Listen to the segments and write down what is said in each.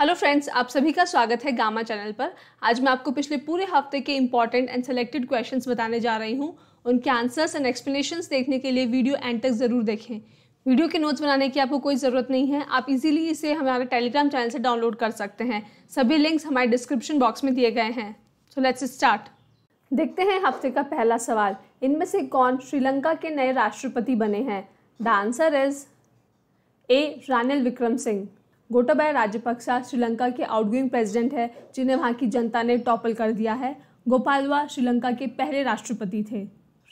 Hello friends आप सभी का स्वागत है गामा चैनल पर आज मैं आपको पिछले पूरे हफ्ते के इंपॉर्टेंट एंड सेलेक्टेड क्वेश्चंस बताने जा रही हूँ उनके आंसर्स एंड एक्सप्लेनेशंस देखने के लिए वीडियो एंड तक ज़रूर देखें वीडियो के नोट्स बनाने की आपको कोई ज़रूरत नहीं है आप इजीली इसे हमारे टेलीग्राम चैनल से डाउनलोड कर सकते हैं सभी लिंक्स हमारे डिस्क्रिप्शन बॉक्स में दिए गए हैं सो लेट्स स्टार्ट देखते हैं हफ्ते का पहला सवाल इनमें से कौन श्रीलंका के नए राष्ट्रपति बने हैं the answer is A Ranil Wickremesinghe Gotabaya Rajapaksa Sri Lanka के आउटगोइंग प्रेसिडेंट है जिन्हें वहाँ की जनता ने टॉपल कर दिया है गोपालवा श्रीलंका के पहले राष्ट्रपति थे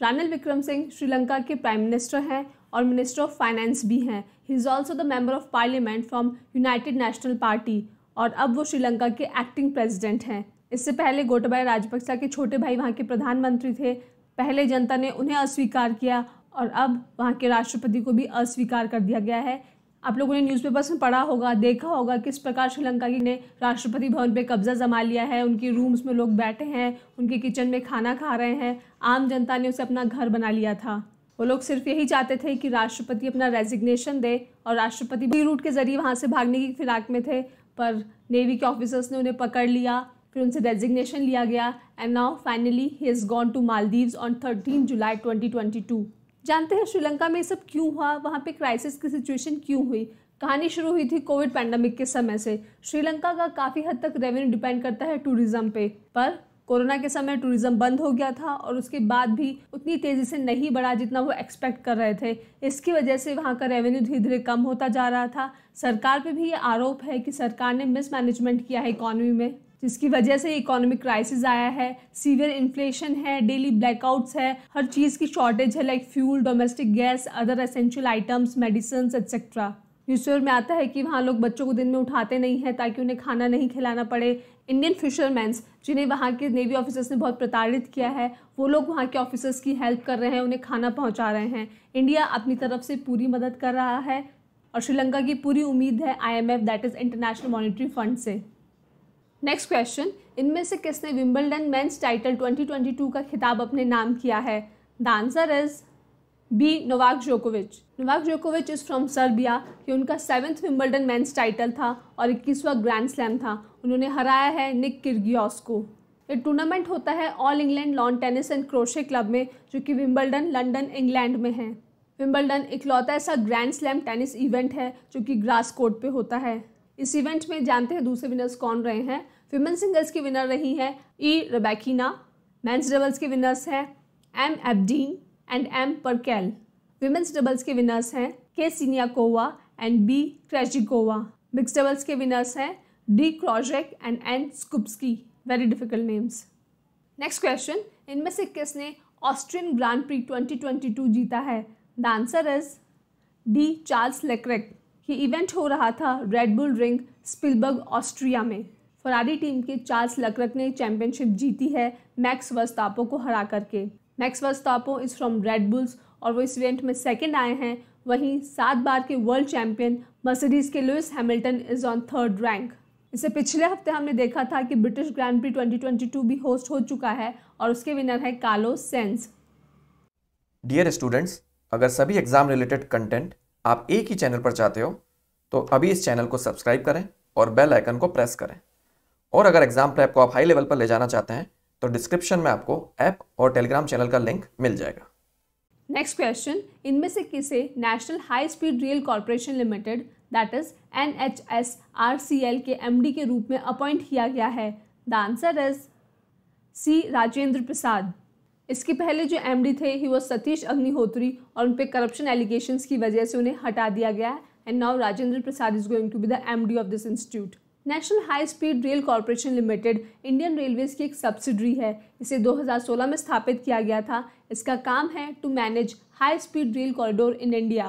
रानिल विक्रम सिंह श्रीलंका के प्राइम मिनिस्टर हैं और मिनिस्टर ऑफ फाइनेंस भी हैं he is also the member of parliament from United National Party और अब वो श्रीलंका के एक्टिंग प्रेसिडेंट हैं इससे पहले गोटाबाया राजपक्सा के छोटे भाई वहाँ के प्रधानमंत्री थे पहले जनता ने उन्हें अस्वीकार किया और अब वहाँ के राष्ट्रपति को भी अस्वीकार कर दिया गया है आप लोगों ने न्यूज़पेपर्स में पढ़ा होगा देखा होगा किस प्रकार श्रीलंका की ने राष्ट्रपति भवन पे कब्जा जमा लिया है उनकी रूम्स में लोग बैठे हैं उनके किचन में खाना खा रहे हैं आम जनता ने उसे अपना घर बना लिया था वो लोग सिर्फ यही चाहते थे कि राष्ट्रपति अपना रेजिग्नेशन दे और राष्ट्रपति भी रूट के ज़रिए वहाँ से भागने की फिराक में थे पर नेवी के ऑफिसर्स ने उन्हें पकड़ लिया फिर उनसे रेजिग्नेशन लिया गया and now finally he is gone to Maldives on thirteen July twenty twenty two जानते हैं श्रीलंका में ये सब क्यों हुआ वहाँ पे क्राइसिस की सिचुएशन क्यों हुई कहानी शुरू हुई थी कोविड पैंडमिक के समय से श्रीलंका का काफ़ी हद तक रेवेन्यू डिपेंड करता है टूरिज्म पे पर कोरोना के समय टूरिज्म बंद हो गया था और उसके बाद भी उतनी तेज़ी से नहीं बढ़ा जितना वो एक्सपेक्ट कर रहे थे इसकी वजह से वहाँ का रेवेन्यू धीरे धीरे कम होता जा रहा था सरकार पे भी ये आरोप है कि सरकार ने मिसमैनेजमेंट किया है इकॉनमी में जिसकी वजह से इकोनॉमिक क्राइसिस आया है सीवियर इन्फ्लेशन है डेली ब्लैकआउट्स है हर चीज़ की शॉर्टेज है like fuel domestic gas other essential items medicine etcetera news में आता है कि वहाँ लोग बच्चों को दिन में उठाते नहीं हैं ताकि उन्हें खाना नहीं खिलाना पड़े इंडियन फिशरमैंस जिन्हें वहाँ के नेवी ऑफिसर्स ने बहुत प्रताड़ित किया है वो लोग वहाँ के ऑफिसर्स की हेल्प कर रहे हैं उन्हें खाना पहुँचा रहे हैं इंडिया अपनी तरफ से पूरी मदद कर रहा है और श्रीलंका की पूरी उम्मीद है I F that is international monetary fund से नेक्स्ट क्वेश्चन इनमें से किसने विम्बलडन मेंस टाइटल 2022 का खिताब अपने नाम किया है the answer is B Novak जोकोविच नोवाक जोकोविच इज़ फ्रॉम सर्बिया ये उनका सेवन्थ विम्बलडन मेंस टाइटल था और इक्कीसवा ग्रैंड स्लैम था उन्होंने हराया है निक किर्गियोस को ये टूर्नामेंट होता है All England Lawn Tennis and Croquet Club में जो कि विम्बलडन लंडन इंग्लैंड में है विम्बलडन इकलौता ऐसा ग्रैंड स्लैम टेनिस इवेंट है जो कि ग्रास कोर्ट पे होता है इस इवेंट में जानते हैं दूसरे विनर्स कौन रहे हैं विमेन सिंगल्स की विनर रही e. हैं ई रबैकिना मैंस डबल्स के विनर्स हैं M Ebden and M Purcell women's doubles के विनर्स हैं K Siniakova and B Krejcikova mix doubles के विनर्स हैं D Krawczyk and N Skupski very difficult names next question इनमें से किसने Austrian Grand Prix 2022 जीता है the answer is D Charles Leclerc ये इवेंट हो रहा था रेडबुल रिंग स्पिलबर्ग ऑस्ट्रिया में फरारी टीम के चार्ल्स लकरक ने चैंपियनशिप जीती है मैक्स वस्तापो को हरा करके Max Verstappen is from Red Bulls और वो इस इवेंट में सेकेंड आए हैं वहीं सात बार के वर्ल्ड चैंपियन मर्सिडीज़ के Lewis Hamilton is on third rank इसे पिछले हफ्ते हमने देखा था कि ब्रिटिश ग्रैंड प्री 2022 भी होस्ट हो चुका है और उसके विनर है कालो सेंस डियर स्टूडेंट्स अगर सभी एग्जाम रिलेटेड कंटेंट आप एक ही चैनल पर चाहते हो तो अभी इस चैनल को सब्सक्राइब करें और बेल आइकन को प्रेस करें और अगर एग्जाम ऐप को आप हाई लेवल पर ले जाना चाहते हैं तो डिस्क्रिप्शन में आपको ऐप और टेलीग्राम चैनल का लिंक मिल जाएगा नेक्स्ट क्वेश्चन इनमें से किसे National High speed Rail Corporation Limited that is N H S R C L के एम डी के रूप में अपॉइंट किया गया है the answer is C Rajendra Prasad इसके पहले जो एमडी थे ही वो सतीश अग्निहोत्री और उन पर करप्शन एलिगेशन की वजह से उन्हें हटा दिया गया है and now Rajendra Prasad is going to be the M of this institute National High speed Rail Corporation Limited Indian Railways की एक सब्सिडरी है इसे 2016 में स्थापित किया गया था इसका काम है to manage high speed rail corridor in India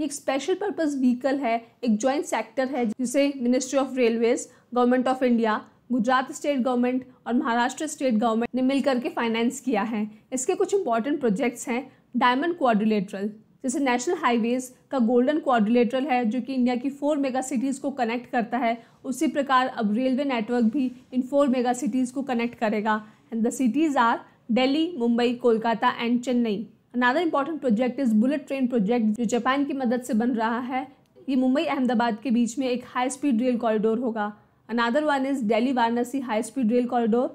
ये एक स्पेशल पर्पस व्हीकल है एक जॉइंट सेक्टर है जिसे Ministry of railways government of India Gujarat state government और महाराष्ट्र स्टेट गवर्नमेंट ने मिलकर के फाइनेंस किया है इसके कुछ इंपॉर्टेंट प्रोजेक्ट्स हैं डायमंड क्वाड्रिलेटरल जैसे नेशनल हाईवेज़ का गोल्डन क्वाड्रिलेटरल है जो कि इंडिया की फोर मेगा सिटीज़ को कनेक्ट करता है उसी प्रकार अब रेलवे नेटवर्क भी इन फोर मेगा सिटीज़ को कनेक्ट करेगा and the cities are Delhi Mumbai Kolkata and Chennai another important project is bullet train project जो जापान की मदद से बन रहा है ये मुंबई अहमदाबाद के बीच में एक हाई स्पीड रेल कॉरिडोर होगा another one is delhi varanasi high speed rail corridor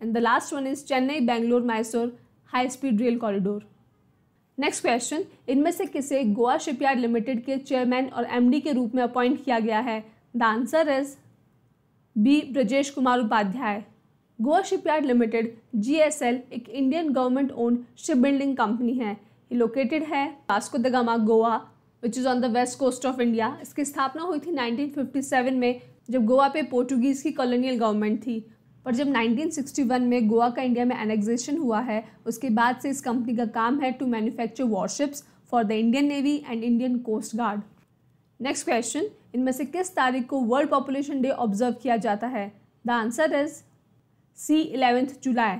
and the last one is chennai bangalore mysore high speed rail corridor next question इनमें से किसे गोवा शिपयार्ड लिमिटेड के चेयरमैन और एमडी के रूप में appoint किया गया है the answer is B Brajesh Kumar Upadhyay Goa Shipyard Limited GSL एक Indian government owned ship building company है ये लोकेटेड है Vasco da Gama Goa which is on the west coast of India इसकी स्थापना हुई थी 1957 में जब गोवा पे पोर्टुगीज़ की कॉलोनियल गवर्नमेंट थी पर जब 1961 में गोवा का इंडिया में एनेक्जेशन हुआ है उसके बाद से इस कंपनी का काम है to manufacture warships for the Indian Navy and Indian Coast Guard next question इनमें से किस तारीख को वर्ल्ड पॉपुलेशन डे ऑब्जर्व किया जाता है the answer is C eleventh July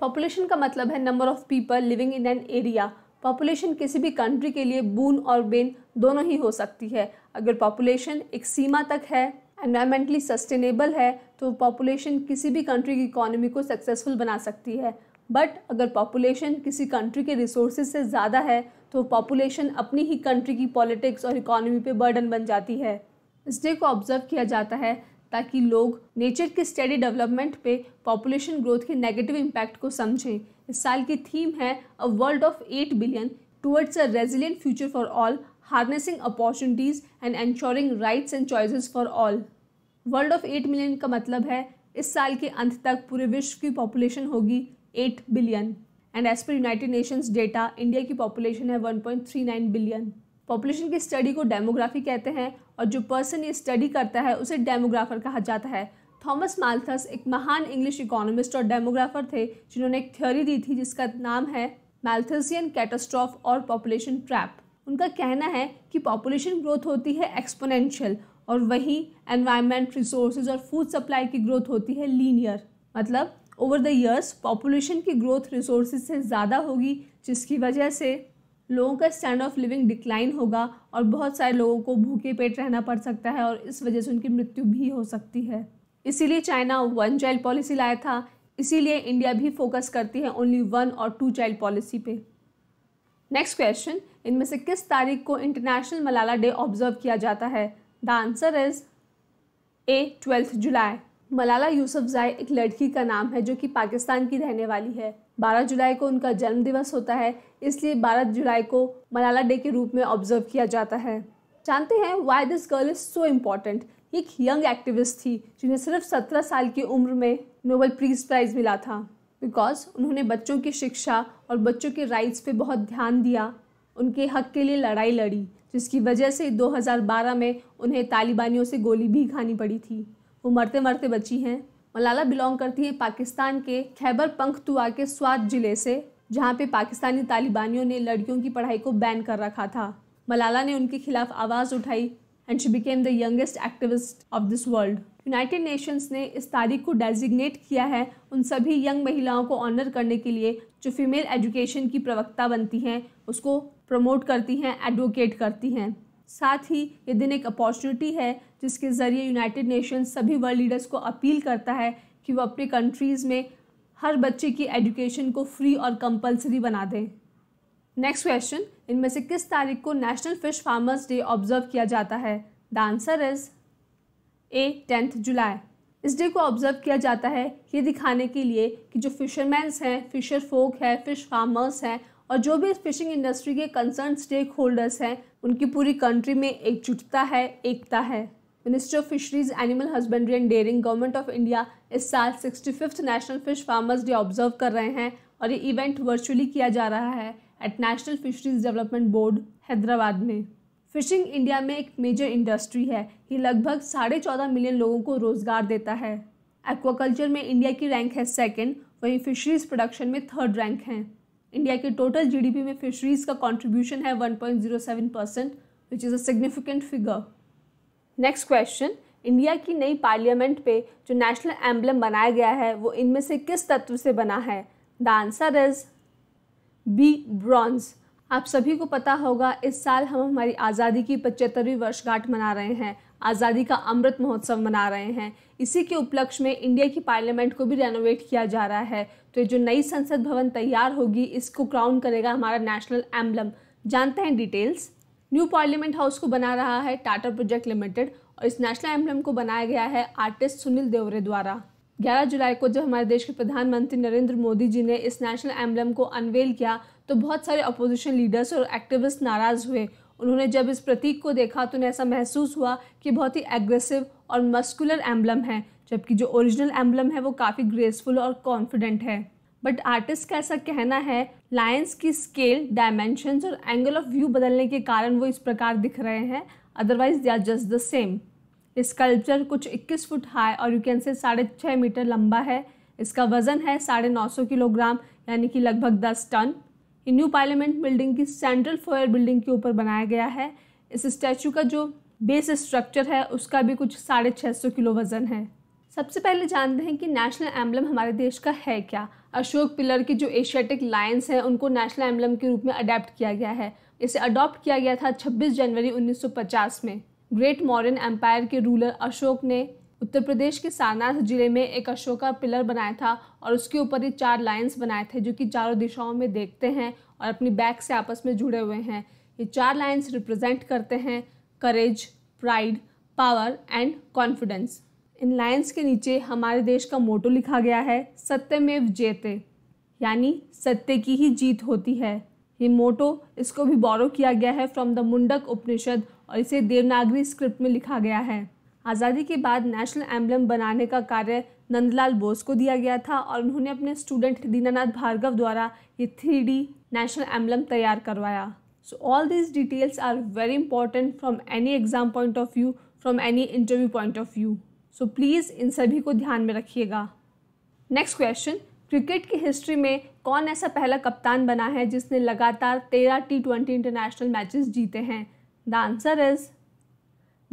population का मतलब है number of people living in an area population किसी भी कंट्री के लिए बून और बेन दोनों ही हो सकती है अगर पॉपुलेशन एक सीमा तक है एनवायरमेंटली सस्टेनेबल है तो पॉपुलेशन किसी भी कंट्री की इकोनॉमी को सक्सेसफुल बना सकती है बट अगर पॉपुलेशन किसी कंट्री के रिसोर्स से ज़्यादा है तो पॉपुलेशन अपनी ही कंट्री की पॉलिटिक्स और इकोनॉमी पे बर्डन बन जाती है इस डे को ऑब्जर्व किया जाता है ताकि लोग नेचर की स्टडी डेवलपमेंट पे पॉपुलेशन ग्रोथ के नेगेटिव इम्पैक्ट को समझें इस साल की थीम है a world of eight billion towards a resilient future for all harnessing opportunities and ensuring rights and choices for all world of eight million का मतलब है इस साल के अंत तक पूरे विश्व की पॉपुलेशन होगी eight billion and as per United Nations data India की पॉपुलेशन है one point three nine billion population की स्टडी को डेमोग्राफी कहते हैं और जो पर्सन ये स्टडी करता है उसे डेमोग्राफर कहा जाता है थॉमस माल्थस एक महान इंग्लिश इकोनॉमिस्ट और डेमोग्राफर थे जिन्होंने एक थ्योरी दी थी जिसका नाम है मैल्थसियन कैटास्ट्रॉफ और पॉपुलेशन ट्रैप उनका कहना है कि पॉपुलेशन ग्रोथ होती है एक्सपोनेंशियल और वहीं एनवायरमेंट रिसोर्सेज और फूड सप्लाई की ग्रोथ होती है लीनियर मतलब ओवर द ईयर्स पॉपुलेशन की ग्रोथ रिसोर्सेज से ज़्यादा होगी जिसकी वजह से लोगों का स्टैंडर्ड ऑफ लिविंग डिक्लाइन होगा और बहुत सारे लोगों को भूखे पेट रहना पड़ सकता है और इस वजह से उनकी मृत्यु भी हो सकती है इसीलिए चाइना वन चाइल्ड पॉलिसी लाया था इसीलिए इंडिया भी फोकस करती है ओनली वन और टू चाइल्ड पॉलिसी पे नेक्स्ट क्वेश्चन इनमें से किस तारीख को इंटरनेशनल मलाला डे ऑब्जर्व किया जाता है the answer is A twelfth July Malala Yousafzai एक लड़की का नाम है जो कि पाकिस्तान की रहने वाली है 12 जुलाई को उनका जन्म दिवस होता है इसलिए 12 जुलाई को मलाला डे के रूप में ऑब्जर्व किया जाता है जानते हैं why this girl is so important एक यंग एक्टिविस्ट थी जिन्हें सिर्फ सत्रह साल की उम्र में नोबल प्रीज प्राइज़ मिला था बिकॉज उन्होंने बच्चों की शिक्षा और बच्चों के राइट्स पे बहुत ध्यान दिया उनके हक के लिए लड़ाई लड़ी जिसकी वजह से 2012 में उन्हें तालिबानियों से गोली भी खानी पड़ी थी वो मरते मरते बची हैं मलाला बिलोंग करती हैं पाकिस्तान के खैबर पंखतुआ के स्वाद ज़िले से जहाँ पे पाकिस्तानी तालिबानियों ने लड़कियों की पढ़ाई को बैन कर रखा था मलाला ने उनके खिलाफ आवाज़ उठाई and she became the youngest activist of this world United Nations ने इस तारीख को डेजिग्नेट किया है उन सभी यंग महिलाओं को ऑनर करने के लिए जो फीमेल एजुकेशन की प्रवक्ता बनती हैं उसको प्रमोट करती हैं एडवोकेट करती हैं साथ ही ये दिन एक अपॉर्चुनिटी है जिसके ज़रिए यूनाइटेड नेशंस सभी वर्ल्ड लीडर्स को अपील करता है कि वो अपने कंट्रीज़ में हर बच्चे की एजुकेशन को फ्री और कंपलसरी बना दें नेक्स्ट क्वेश्चन इनमें से किस तारीख को National Fish Farmers Day observe किया जाता है the answer is A tenth July इस डे को ऑब्जर्व किया जाता है ये दिखाने के लिए कि जो फिशरमैन्स हैं फिशर फोक है फ़िश फार्मर्स हैं और जो भी इस फिशिंग इंडस्ट्री के कंसर्न स्टेक होल्डर्स हैं उनकी पूरी कंट्री में एकजुटता है एकता है Ministry of Fisheries Animal Husbandry and Dairying Government of India इस साल sixty fifth National Fish Farmers Day observe कर रहे हैं और ये इवेंट वर्चुअली किया जा रहा है at National Fisheries Development Board Hyderabad में फिशिंग इंडिया में एक मेजर इंडस्ट्री है ये लगभग साढ़े चौदह मिलियन लोगों को रोज़गार देता है एक्वाकल्चर में इंडिया की रैंक है सेकेंड वहीं फिशरीज प्रोडक्शन में थर्ड रैंक है इंडिया के टोटल जीडीपी में फिशरीज़ का कंट्रीब्यूशन है 1.07 percent which is a significant figure next question India की नई पार्लियामेंट पे जो नेशनल एम्बलम बनाया गया है वो इनमें से किस तत्व से बना है the answer is B bronze आप सभी को पता होगा इस साल हम हमारी आज़ादी की पचहत्तरवीं वर्षगांठ मना रहे हैं आज़ादी का अमृत महोत्सव मना रहे हैं इसी के उपलक्ष्य में इंडिया की पार्लियामेंट को भी रेनोवेट किया जा रहा है तो जो नई संसद भवन तैयार होगी इसको क्राउन करेगा हमारा नेशनल एम्बलम जानते हैं डिटेल्स न्यू पार्लियामेंट हाउस को बना रहा है टाटा प्रोजेक्ट लिमिटेड और इस नेशनल एम्बलम को बनाया गया है आर्टिस्ट सुनील देवरे द्वारा 11 जुलाई को जब हमारे देश के प्रधानमंत्री नरेंद्र मोदी जी ने इस नेशनल एम्बलम को अनवेल किया तो बहुत सारे अपोजिशन लीडर्स और एक्टिविस्ट नाराज़ हुए उन्होंने जब इस प्रतीक को देखा तो उन्हें ऐसा महसूस हुआ कि बहुत ही एग्रेसिव और मस्कुलर एम्बलम है जबकि जो ओरिजिनल एम्बलम है वो काफ़ी ग्रेसफुल और कॉन्फिडेंट है बट आर्टिस्ट का ऐसा कहना है लायंस की स्केल डायमेंशंस और एंगल ऑफ व्यू बदलने के कारण वो इस प्रकार दिख रहे हैं otherwise they are just the same इस स्कल्पचर कुछ 21 फुट हाई और यू कैन से साढ़े छः मीटर लंबा है इसका वज़न है साढ़े नौ सौ किलोग्राम यानी कि लगभग दस टन ये न्यू पार्लियामेंट बिल्डिंग की सेंट्रल फोयर बिल्डिंग के ऊपर बनाया गया है इस स्टैचू का जो बेस स्ट्रक्चर है उसका भी कुछ साढ़े छः सौ किलो वज़न है सबसे पहले जानते हैं कि नेशनल एम्बलम हमारे देश का है क्या अशोक पिलर की जो एशियाटिक लाइन्स हैं उनको नेशनल एम्बलम के रूप में अडेप्ट किया गया है इसे अडॉप्ट किया गया था 26 जनवरी 1950 में ग्रेट मॉडर्न एम्पायर के रूलर अशोक ने उत्तर प्रदेश के सारनाथ जिले में एक अशोका पिलर बनाया था और उसके ऊपर ये चार लाइंस बनाए थे जो कि चारों दिशाओं में देखते हैं और अपनी बैक से आपस में जुड़े हुए हैं ये चार लाइंस रिप्रेजेंट करते हैं courage pride power and confidence इन लाइंस के नीचे हमारे देश का मोटो लिखा गया है सत्यमेव जयते यानी सत्य की ही जीत होती है ये मोटो इसको भी बोरो किया गया है फ्रॉम द मुंडक उपनिषद और इसे देवनागरी स्क्रिप्ट में लिखा गया है आज़ादी के बाद नेशनल एम्बलम बनाने का कार्य नंदलाल बोस को दिया गया था और उन्होंने अपने स्टूडेंट दीनानाथ भार्गव द्वारा ये थ्री डी नेशनल एम्बलम तैयार करवाया so all this details are very important from any exam point of view from any interview point of view so please इन सभी को ध्यान में रखिएगा नेक्स्ट क्वेश्चन क्रिकेट की हिस्ट्री में कौन ऐसा पहला कप्तान बना है जिसने लगातार तेरह टी ट्वेंटी इंटरनेशनल मैचेस जीते हैं the answer is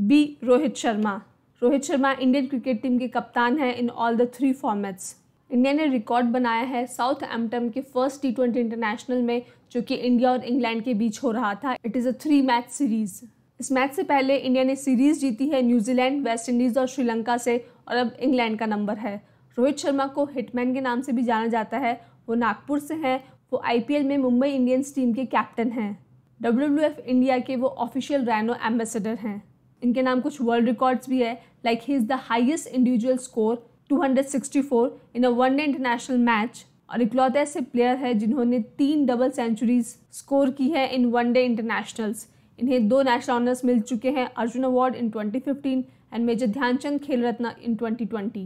B Rohit Sharma Rohit Sharma Indian cricket team के कप्तान हैं in all the three formats India ने रिकॉर्ड बनाया है साउथ एम्पटन के फर्स्ट टी ट्वेंटी इंटरनेशनल में जो कि इंडिया और इंग्लैंड के बीच हो रहा था it is a three match series इस मैच से पहले इंडिया ने सीरीज़ जीती है न्यूजीलैंड वेस्ट इंडीज़ और श्रीलंका से और अब इंग्लैंड का नंबर है रोहित शर्मा को हिटमैन के नाम से भी जाना जाता है वो नागपुर से हैं वो आई में मुंबई इंडियंस टीम के कैप्टन हैं डब्ल्यू इंडिया के वो ऑफिशियल रैनो एम्बेसडर हैं इनके नाम कुछ वर्ल्ड रिकॉर्ड्स भी है like he is the highest individual score 264 in a one day international match और इकलौते ऐसे प्लेयर है जिन्होंने तीन डबल सेंचुरीज स्कोर की है इन वन डे इंटरनेशनल्स इन्हें दो नेशनल ऑनर्स मिल चुके हैं Arjuna award in 2015 and major Dhyan Chand Khel Ratna in 2020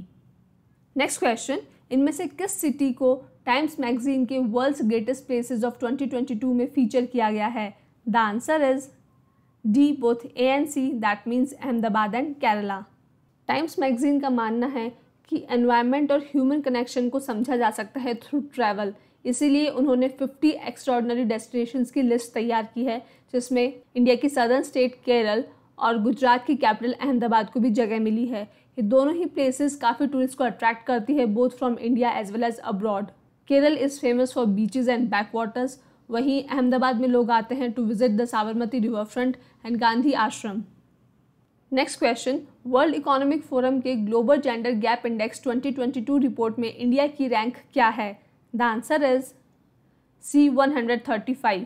next question इनमें से किस सिटी को टाइम्स मैगजीन के वर्ल्ड्स ग्रेटेस्ट प्लेसेस ऑफ 2022 में फीचर किया गया है the answer is D both A and C that means Ahmedabad and Kerala Times magazine का मानना है कि एनवायरनमेंट और ह्यूमन कनेक्शन को समझा जा सकता है थ्रू ट्रैवल इसीलिए उन्होंने 50 एक्स्ट्रॉर्डनरी डेस्टिनेशंस की लिस्ट तैयार की है जिसमें इंडिया की सदर्न स्टेट केरल और गुजरात की कैपिटल अहमदाबाद को भी जगह मिली है ये दोनों ही प्लेसेस काफ़ी टूरिस्ट को अट्रैक्ट करती है both from India as well as abroad Kerala is famous for beaches and backwaters वहीं अहमदाबाद में लोग आते हैं to visit the Sabarmati river front and Gandhi Ashram next question world economic forum के global gender gap index 2022 report में India की rank क्या है the answer is C 135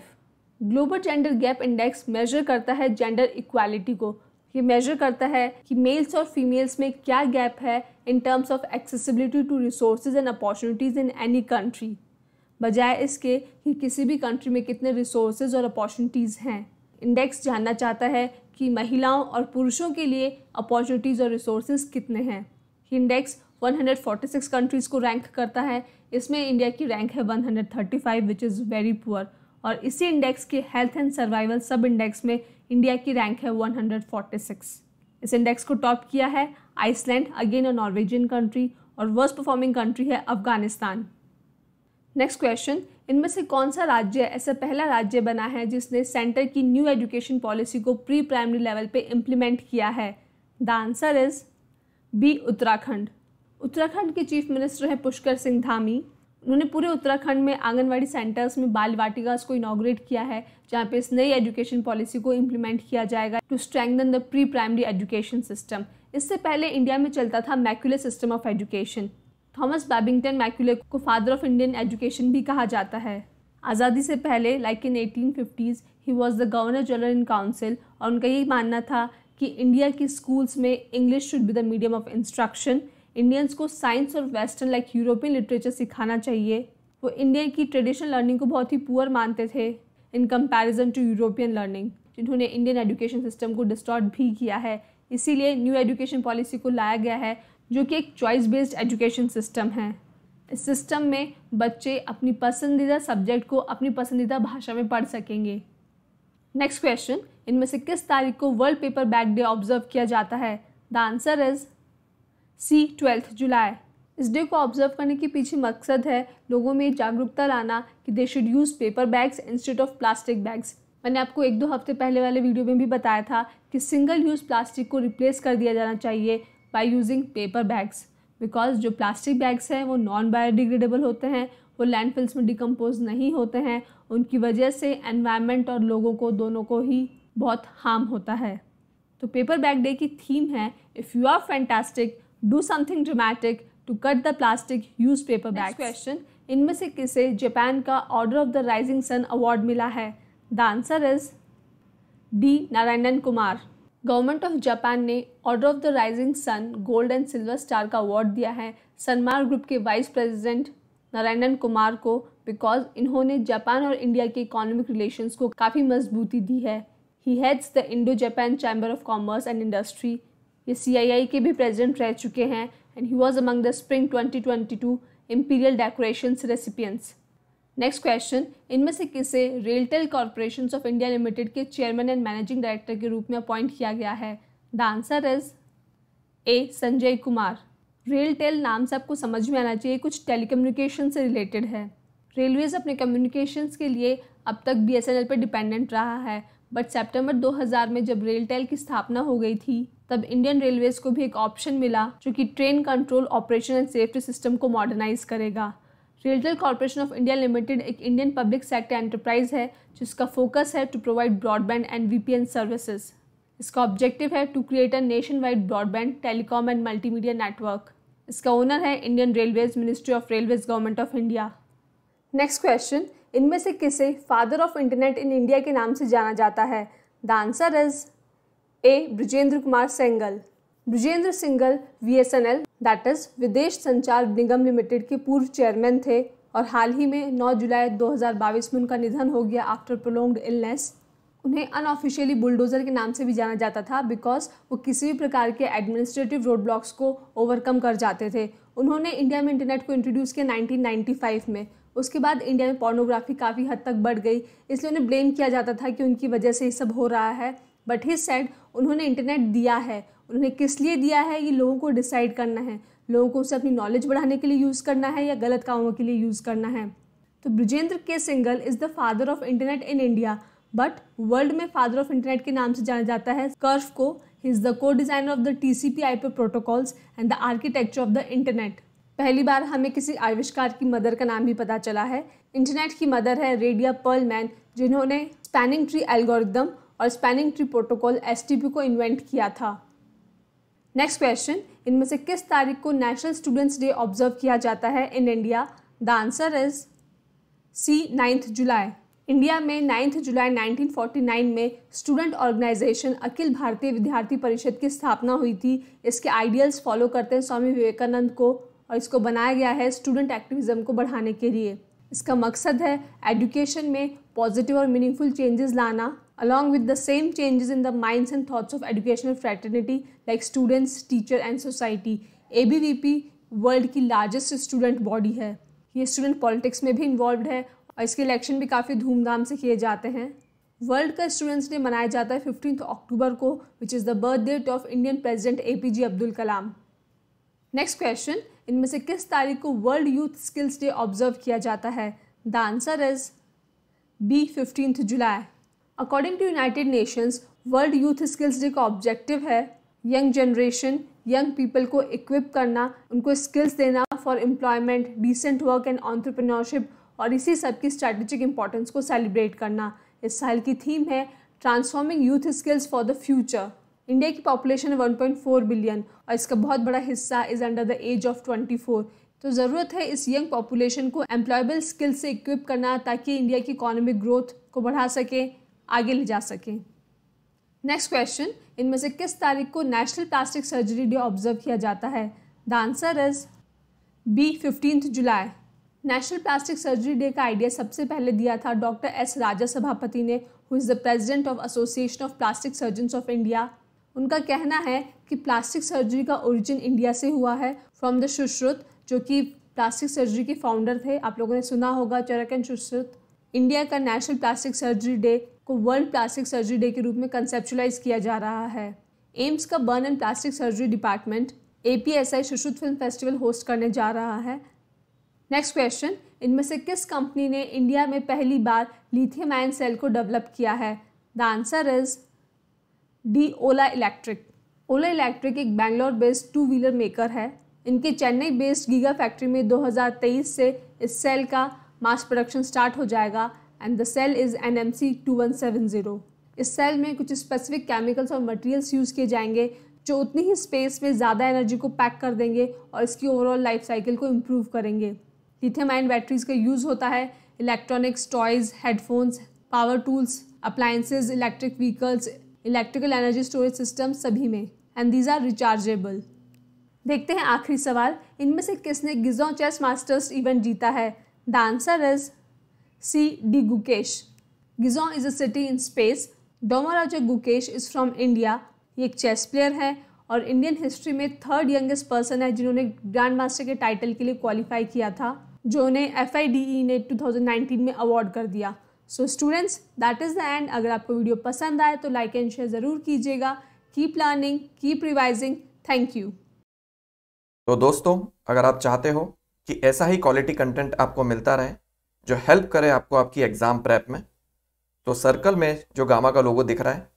global gender gap index major करता है जेंडर इक्वालिटी को ये मेजर करता है कि मेल्स और फीमेल्स में क्या गैप है in terms of accessibility to resources and opportunities in any country बजाय इसके कि किसी भी कंट्री में कितने रिसोर्सेज और अपॉर्चुनिटीज़ हैं इंडेक्स जानना चाहता है कि महिलाओं और पुरुषों के लिए अपॉर्चुनिटीज़ और रिसोर्सेज कितने हैं इंडेक्स 146 कंट्रीज़ को रैंक करता है इसमें इंडिया की रैंक है 135 विच इज़ वेरी पुअर और इसी इंडेक्स के health and survival sub index में इंडिया की रैंक है 146 इस इंडेक्स को टॉप किया है Iceland again a Norwegian country और वर्स्ट परफॉर्मिंग कंट्री है अफगानिस्तान नेक्स्ट क्वेश्चन इनमें से कौन सा राज्य ऐसा पहला राज्य बना है जिसने सेंटर की न्यू एजुकेशन पॉलिसी को प्री प्राइमरी लेवल पे इम्प्लीमेंट किया है the answer is B Uttarakhand Uttarakhand के चीफ मिनिस्टर हैं पुष्कर सिंह धामी उन्होंने पूरे उत्तराखंड में आंगनवाड़ी सेंटर्स में बाल वाटिकास को इनाग्रेट किया है जहाँ पे इस नई एजुकेशन पॉलिसी को इम्प्लीमेंट किया जाएगा to strengthen the pre primary education system इससे पहले इंडिया में चलता था Macaulayan system of education Thomas Babington Macaulay को फादर ऑफ इंडियन एजुकेशन भी कहा जाता है आज़ादी से पहले like in fifties he was the governor general in council और उनका यही मानना था कि इंडिया की स्कूल्स में English should be the medium of instruction Indians को साइंस और वेस्टर्न लाइक यूरोपियन लिटरेचर सिखाना चाहिए वो इंडिया की ट्रेडिशनल लर्निंग को बहुत ही पुअर मानते थे in comparison to European learning जिन्होंने इंडियन एजुकेशन सिस्टम को डिस्टॉर्ट भी किया है इसीलिए न्यू एजुकेशन पॉलिसी को लाया गया है जो कि एक चॉइस बेस्ड एजुकेशन सिस्टम है इस सिस्टम में बच्चे अपनी पसंदीदा सब्जेक्ट को अपनी पसंदीदा भाषा में पढ़ सकेंगे नेक्स्ट क्वेश्चन इनमें से किस तारीख को world paper bag day observe किया जाता है the answer is C twelfth July इस डे को ऑब्जर्व करने के पीछे मकसद है लोगों में जागरूकता लाना कि they should use paper bags instead of plastic bags मैंने आपको एक दो हफ्ते पहले वाले वीडियो में भी बताया था कि सिंगल यूज़ प्लास्टिक को रिप्लेस कर दिया जाना चाहिए by using paper bags because जो प्लास्टिक बैग्स हैं वो नॉन बायोडिग्रेडेबल होते हैं वो लैंडफिल्स में डिकम्पोज नहीं होते हैं उनकी वजह से एनवायरमेंट और लोगों को दोनों को ही बहुत हार्म होता है तो पेपर बैग डे की थीम है if you are fantastic do something dramatic to cut the plastic use paper bag question इनमें से किसे जापान का order of the rising sun award मिला है the answer is D Narayanan Kumar government of Japan ने order of the rising sun gold and silver star का award दिया है सनमार ग्रुप के वाइस प्रेसिडेंट नारायणन कुमार को बिकॉज इन्होंने जापान और इंडिया के इकोनॉमिक रिलेशंस को काफ़ी मजबूती दी है he heads the Indo Japan chamber of commerce and industry ये सी के भी प्रेजिडेंट रह चुके हैं and he was among the spring twenty two imperial decoration recipients next question इनमें से किसे RailTel corporation of India limited के चेयरमैन एंड मैनेजिंग डायरेक्टर के रूप में अपॉइंट किया गया है the answer is A Sanjay Kumar RailTel नाम से आपको समझ में आना चाहिए कुछ टेलीकम्युनिकेशन से रिलेटेड है रेलवेज अपने कम्युनिकेशंस के लिए अब तक बी एस एन एल पर डिपेंडेंट रहा है बट सेप्टेम्बर 2000 में जब रेलटेल की स्थापना हो गई थी तब इंडियन रेलवेज को भी एक ऑप्शन मिला जो कि train control operation and safety system को मॉडर्नाइज करेगा RailTel corporation of India limited एक इंडियन पब्लिक सेक्टर एंटरप्राइज है जिसका फोकस है to provide broadband and V services इसका ऑब्जेक्टिव है to create a nation wide broadband telecom and multimedia network इसका owner है Indian railways ministry of railways government of India next question इनमें से किसे father of internet in India के नाम से जाना जाता है the answer is A Brajendra Kumar Singhal Brajendra Singhal VSNL that is Videsh Sanchar Nigam limited के पूर्व चेयरमैन थे और हाल ही में 9 जुलाई 2022 में उनका निधन हो गया आफ्टर प्रोलोंग्ड इलनेस उन्हें अनऑफिशियली बुलडोज़र के नाम से भी जाना जाता था बिकॉज वो किसी भी प्रकार के एडमिनिस्ट्रेटिव रोड ब्लॉक्स को ओवरकम कर जाते थे उन्होंने इंडिया में इंटरनेट को इंट्रोड्यूस किया 1995 में उसके बाद इंडिया में पोर्नोग्राफी काफ़ी हद तक बढ़ गई इसलिए उन्हें ब्लेम किया जाता था कि उनकी वजह से ये सब हो रहा है बट ही सेड उन्होंने इंटरनेट दिया है उन्हें किस लिए दिया है ये लोगों को डिसाइड करना है लोगों को उसे अपनी नॉलेज बढ़ाने के लिए यूज़ करना है या गलत कामों के लिए यूज़ करना है तो Brijendra K Singhal is the father of internet in India but world में फादर ऑफ इंटरनेट के नाम से जाना जाता है कर्फ को he is the co designer of the T C P I P protocols and the architecture of the internet पहली बार हमें किसी आविष्कार की मदर का नाम भी पता चला है इंटरनेट की मदर है रेडिया पर्ल मैन जिन्होंने स्पैनिंग ट्री एल्गोरिदम और स्पैनिंग ट्री प्रोटोकॉल एस को इन्वेंट किया था नेक्स्ट क्वेश्चन इनमें से किस तारीख को नेशनल स्टूडेंट्स डे ऑब्जर्व किया जाता है in India the answer is C ninth July India में नाइन्थ जुलाई 1949 में स्टूडेंट ऑर्गेनाइजेशन अखिल भारतीय विद्यार्थी परिषद की स्थापना हुई थी इसके आइडियल्स फॉलो करते हैं स्वामी विवेकानंद को और इसको बनाया गया है स्टूडेंट एक्टिविज़म को बढ़ाने के लिए इसका मकसद है एजुकेशन में पॉजिटिव और मीनिंगफुल चेंजेस लाना along with the same changes in the minds and thoughts of educational fraternity like students, teacher and society. ABVP world की लार्जेस्ट स्टूडेंट बॉडी है ये स्टूडेंट पॉलिटिक्स में भी इन्वॉल्व है और इसके इलेक्शन भी काफ़ी धूमधाम से किए जाते हैं वर्ल्ड का स्टूडेंट्स डे मनाया जाता है फिफ्टीन अक्टूबर को which is the birth date of Indian president A P J Abdul Kalam next question इनमें से किस तारीख को world youth skills day observe किया जाता है the answer is B fifteenth July according to united nations world youth skills day का objective है यंग जनरेशन यंग पीपल को इक्विप करना उनको स्किल्स देना for employment decent work and entrepreneurship और इसी सब की स्ट्रैटेजिक इंपॉर्टेंस को सेलिब्रेट करना इस साल की थीम है transforming youth skills for the future India की पॉपुलेशन है फोर बिलियन और इसका बहुत बड़ा हिस्सा is under the age of twenty four तो ज़रूरत है इस यंग पॉपुलेशन को एम्प्लॉयबल स्किल्स से इक्विप करना ताकि इंडिया की इकोनॉमिक ग्रोथ को बढ़ा सके आगे ले जा सकें नेक्स्ट क्वेश्चन इनमें से किस तारीख को national plastic surgery day observe किया जाता है the answer is B fifteenth July national plastic surgery day का आइडिया सबसे पहले दिया था डॉक्टर एस राजा सभापति ने who is the president of association of plastic surgeon of India उनका कहना है कि प्लास्टिक सर्जरी का ओरिजिन इंडिया से हुआ है फ्रॉम द सुश्रुत जो कि प्लास्टिक सर्जरी के फाउंडर थे आप लोगों ने सुना होगा चरक एंड सुश्रुत इंडिया का नेशनल प्लास्टिक सर्जरी डे को वर्ल्ड प्लास्टिक सर्जरी डे के रूप में कंसेप्चुलाइज किया जा रहा है एम्स का burn and plastic surgery department A P S I Sushruta film festival host करने जा रहा है नेक्स्ट क्वेश्चन इनमें से किस कंपनी ने इंडिया में पहली बार लिथियम आयन सेल को डेवलप किया है the answer is D Ola electric Ola electric एक Bangalore based two wheeler maker है इनके चेन्नई बेस्ड गीगा फैक्ट्री में 2023 से इस सेल का मास प्रोडक्शन स्टार्ट हो जाएगा and the cell is N M C two one seven zero इस सेल में कुछ स्पेसिफिक केमिकल्स और मटेरियल्स यूज़ किए जाएंगे जो उतनी ही स्पेस में ज़्यादा एनर्जी को पैक कर देंगे और इसकी ओवरऑल लाइफ साइकिल को इम्प्रूव करेंगे लिथियम आयन बैटरीज का यूज़ होता है electronics toys headphones power tools appliances electric vehicles electrical energy storage system सभी में एंड दीज आर रिचार्जेबल देखते हैं आखिरी सवाल इनमें से किसने गिजो चेस मास्टर्स इवेंट जीता है the answer is C D Gukesh Gizon is a city in space. Domaraja Gukesh is from India. ये एक चेस प्लेयर है और इंडियन हिस्ट्री में थर्ड यंगेस्ट पर्सन है जिन्होंने ग्रैंड मास्टर के टाइटल के लिए क्वालिफाई किया था जो उन्हें एफ आई डी ई ने टू थाउजेंड नाइनटीन में अवार्ड कर दिया so students that is the end अगर आपको वीडियो पसंद आए तो लाइक एंड शेयर ज़रूर कीजिएगा keep learning keep revising thank you तो दोस्तों अगर आप चाहते हो कि ऐसा ही क्वालिटी कंटेंट आपको मिलता रहे जो हेल्प करे आपको आपकी एग्ज़ाम प्रैप में तो सर्कल में जो गामा का लोगो दिख रहा है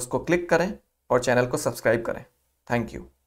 उसको क्लिक करें और चैनल को सब्सक्राइब करें थैंक यू